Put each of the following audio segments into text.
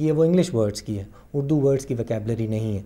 ये वो English words की है उर्दू वर्ड्स की वैकेबलरी नहीं है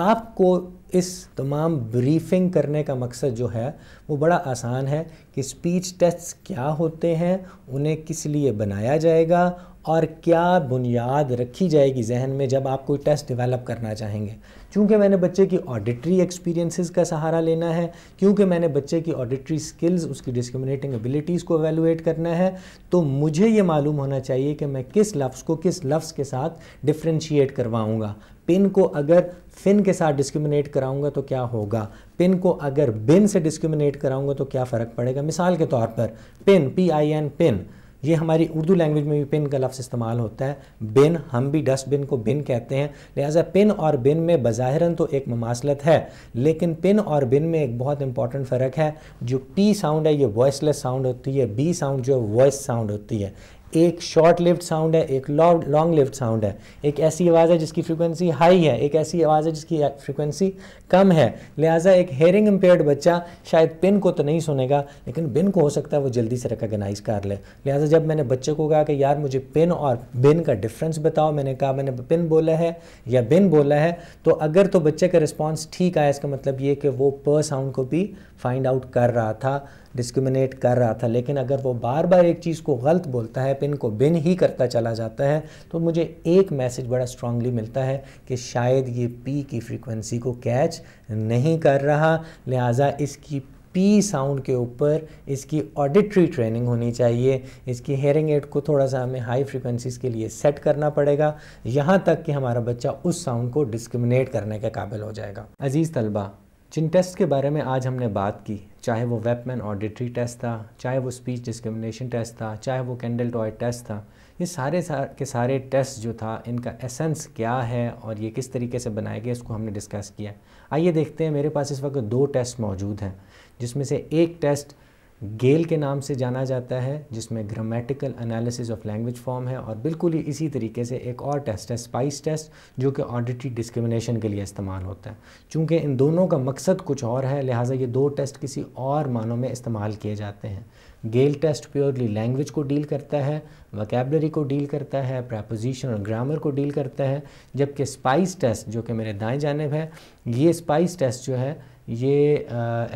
आपको इस तमाम ब्रीफिंग करने का मकसद जो है वो बड़ा आसान है कि स्पीच टेस्ट क्या होते हैं उन्हें किस लिए बनाया जाएगा और क्या बुनियाद रखी जाएगी जहन में जब आप कोई टेस्ट डेवलप करना चाहेंगे क्योंकि मैंने बच्चे की ऑडिटरी एक्सपीरियंसेस का सहारा लेना है क्योंकि मैंने बच्चे की ऑडिटरी स्किल्स उसकी डिस्क्रिमिनेटिंग एबिलिटीज़ को एवेलुएट करना है तो मुझे ये मालूम होना चाहिए कि मैं किस लफ्ज़ को किस लफ्ज़ के साथ डिफ्रेंशिएट करवाऊँगा पिन को अगर फिन के साथ डिस्क्रिमिनेट कराऊंगा तो क्या होगा पिन को अगर बिन से डिस्क्रिमिनेट कराऊंगा तो क्या फ़र्क पड़ेगा मिसाल के तौर पर pin P I N pin ये हमारी उर्दू लैंग्वेज में भी पिन का लफ्ज़ इस्तेमाल होता है बिन हम भी डस्टबिन को बिन कहते हैं लिहाजा पिन और बिन में बज़ाहरा तो एक ममासलत है लेकिन पिन और बिन में एक बहुत इंपॉर्टेंट फ़र्क है जो पी साउंड है ये वॉइसलेस साउंड होती है बी साउंड जो है वॉइस साउंड होती है एक शॉर्ट लिफ्ट साउंड है एक लॉन्ग लिफ्ट साउंड है एक ऐसी आवाज़ है जिसकी फ्रिक्वेंसी हाई है एक ऐसी आवाज़ है जिसकी फ्रिक्वेंसी कम है लिहाजा एक हेयरिंग इम्पेयर्ड बच्चा शायद पिन को तो नहीं सुनेगा लेकिन बिन को हो सकता है वो जल्दी से रिकगनाइज कर ले लिहाजा जब मैंने बच्चे को कहा कि यार मुझे पिन और बिन का डिफरेंस बताओ मैंने कहा मैंने पिन बोला है या बिन बोला है तो अगर तो बच्चे का रिस्पॉन्स ठीक आया इसका मतलब ये कि वो प साउंड को भी फाइंड आउट कर रहा था डिस्क्रिमिनेट कर रहा था लेकिन अगर वो बार बार एक चीज़ को गलत बोलता है पिन को बिन ही करता चला जाता है तो मुझे एक मैसेज बड़ा स्ट्रांगली मिलता है कि शायद ये पी की फ्रीक्वेंसी को कैच नहीं कर रहा लिहाजा इसकी पी साउंड के ऊपर इसकी ऑडिटरी ट्रेनिंग होनी चाहिए इसकी हेयरिंग एड को थोड़ा सा हमें हाई फ्रिक्वेंसीज़ के लिए सेट करना पड़ेगा यहाँ तक कि हमारा बच्चा उस साउंड को डिस्क्रिमिनेट करने के काबिल हो जाएगा अजीज़ तलबा जिन टेस्ट के बारे में आज हमने बात की चाहे वो वेपमैन ऑडिटरी टेस्ट था चाहे वो स्पीच डिस्क्रिमिनेशन टेस्ट था चाहे वो कैंडल टॉय टेस्ट था ये सारे सा, के सारे टेस्ट जो था इनका एसेंस क्या है और ये किस तरीके से बनाए गए इसको हमने डिस्कस किया आइए देखते हैं मेरे पास इस वक्त दो टेस्ट मौजूद हैं जिसमें से एक टेस्ट गेल के नाम से जाना जाता है जिसमें grammatical analysis of language form है और बिल्कुल ही इसी तरीके से एक और टेस्ट है स्पाइस टेस्ट जो कि ऑडिटरी डिस्क्रिमिनेशन के लिए इस्तेमाल होता है चूँकि इन दोनों का मकसद कुछ और है लिहाजा ये दो टेस्ट किसी और मानों में इस्तेमाल किए जाते हैं गेल टेस्ट प्योरली लैंग्वेज को डील करता है वकेबलरी को डील करता है प्रपोजिशन और ग्रामर को डील करता है जबकि स्पाइस टेस्ट जो कि मेरे दाएं जानेब है ये स्पाइस टेस्ट जो है ये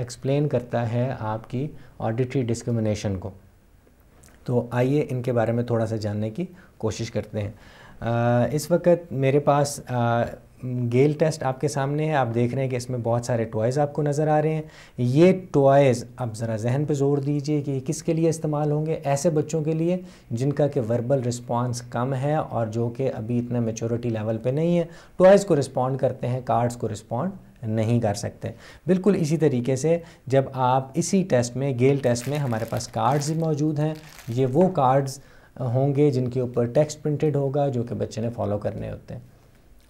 एक्सप्लेन करता है आपकी ऑडिटरी डिस्क्रिमिनेशन को तो आइए इनके बारे में थोड़ा सा जानने की कोशिश करते हैं uh, इस वक्त मेरे पास गेल टेस्ट आपके सामने है आप देख रहे हैं कि इसमें बहुत सारे टॉयज़ आपको नज़र आ रहे हैं ये टॉयज़ आप ज़रा जहन पे जोर दीजिए कि किसके लिए इस्तेमाल होंगे ऐसे बच्चों के लिए जिनका कि वर्बल रिस्पांस कम है और जो कि अभी इतना मेचोरिटी लेवल पे नहीं है टॉयज़ को रिस्पॉन्ड करते हैं कार्ड्स को रिस्पॉन्ड नहीं कर सकते बिल्कुल इसी तरीके से जब आप इसी टेस्ट में गेल टेस्ट में हमारे पास कार्ड्स भी मौजूद हैं ये वो कार्ड्स होंगे जिनके ऊपर टेक्स्ट प्रिंटेड होगा जो कि बच्चे ने फॉलो करने होते हैं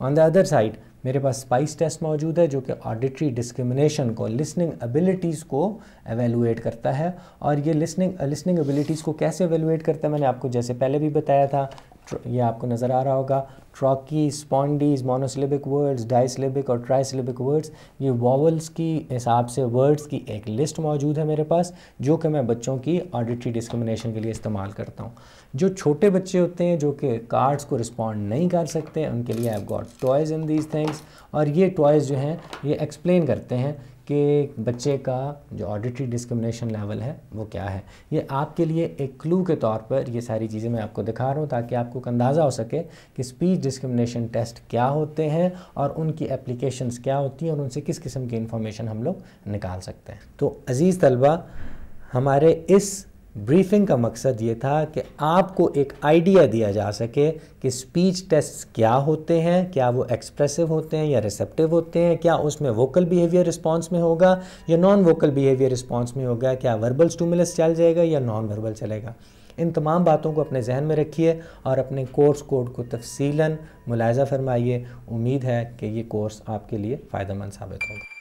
ऑन द अदर साइड मेरे पास स्पाइस टेस्ट मौजूद है जो कि ऑडिटरी डिस्क्रिमिनेशन को लिसनिंग एबिलिटीज़ को एवेलुएट करता है और ये लिसनिंग लिसनिंग एबिलिटीज़ को कैसे एवेलुएट करता है मैंने आपको जैसे पहले भी बताया था ये आपको नज़र आ रहा होगा trochee spondees monosyllabic words disyllabic और ट्राइसिलेबिक वर्ड्स ये वॉवल्स की हिसाब से वर्ड्स की एक लिस्ट मौजूद है मेरे पास जो कि मैं बच्चों की ऑडिटरी डिस्क्रमिनेशन के लिए इस्तेमाल करता हूँ जो छोटे बच्चे होते हैं जो कि कार्ड्स को रिस्पॉन्ड नहीं कर सकते उनके लिए I got toys in these things और ये टॉयज़ जो हैं ये एक्सप्लेन करते हैं कि बच्चे का जो ऑडिटरी डिस्क्रिमिनेशन लेवल है वो क्या है ये आपके लिए एक क्लू के तौर पर ये सारी चीज़ें मैं आपको दिखा रहा हूँ ताकि आपको अंदाज़ा हो सके कि स्पीच डिस्क्रिमिनेशन टेस्ट क्या होते हैं और उनकी एप्लीकेशंस क्या होती हैं और उनसे किस किस्म की इन्फॉर्मेशन हम लोग निकाल सकते हैं तो अज़ीज़ तलबा हमारे इस ब्रीफिंग का मकसद ये था कि आपको एक आइडिया दिया जा सके कि स्पीच टेस्ट क्या होते हैं क्या वो एक्सप्रेसिव होते हैं या रिसेप्टिव होते हैं क्या उसमें वोकल बिहेवियर रिस्पांस में होगा या नॉन वोकल बिहेवियर रिस्पांस में होगा क्या वर्बल स्टूमुलस चल जाएगा या नॉन वर्बल चलेगा इन तमाम बातों को अपने जहन में रखिए और अपने कोर्स कोड को तफसीला मुलायजा फरमाइए उम्मीद है कि ये कोर्स आपके लिए फ़ायदेमंद साबित होगा